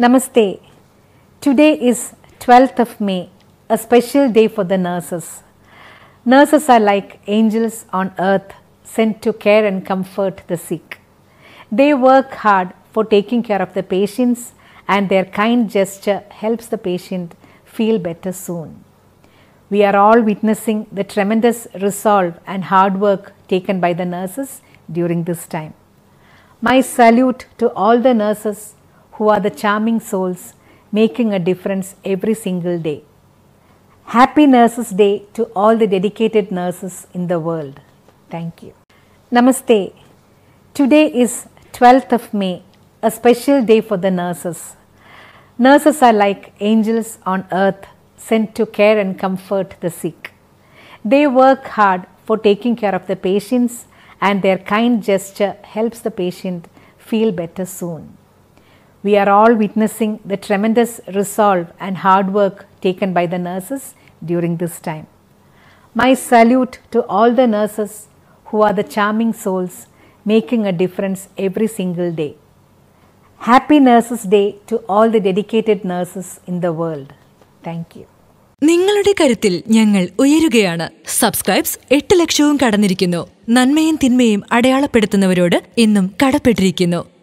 Namaste. Today is 12th of May, a special day for the nurses. Nurses are like angels on earth sent to care and comfort the sick. They work hard for taking care of the patients and their kind gesture helps the patient feel better soon. We are all witnessing the tremendous resolve and hard work taken by the nurses during this time. My salute to all the nurses who are the charming souls making a difference every single day. Happy Nurses Day to all the dedicated nurses in the world. Thank you. Namaste. Today is 12th of May, a special day for the nurses. Nurses are like angels on earth sent to care and comfort the sick. They work hard for taking care of the patients and their kind gesture helps the patient feel better soon. We are all witnessing the tremendous resolve and hard work taken by the nurses during this time. My salute to all the nurses who are the charming souls making a difference every single day. Happy nurses day to all the dedicated nurses in the world thank you നിങ്ങളുടെ കരുത്തിൽ ഞങ്ങൾ ഉയരുകയാണ് subscribes എട്ട് ലക്ഷവും കടന്നിരിക്കുന്നു നന്മയും തിന്മയും അടയാളപ്പെടുത്തുന്നവരോട് ഇന്നും കടപ്പെട്ടിരിക്കുന്നു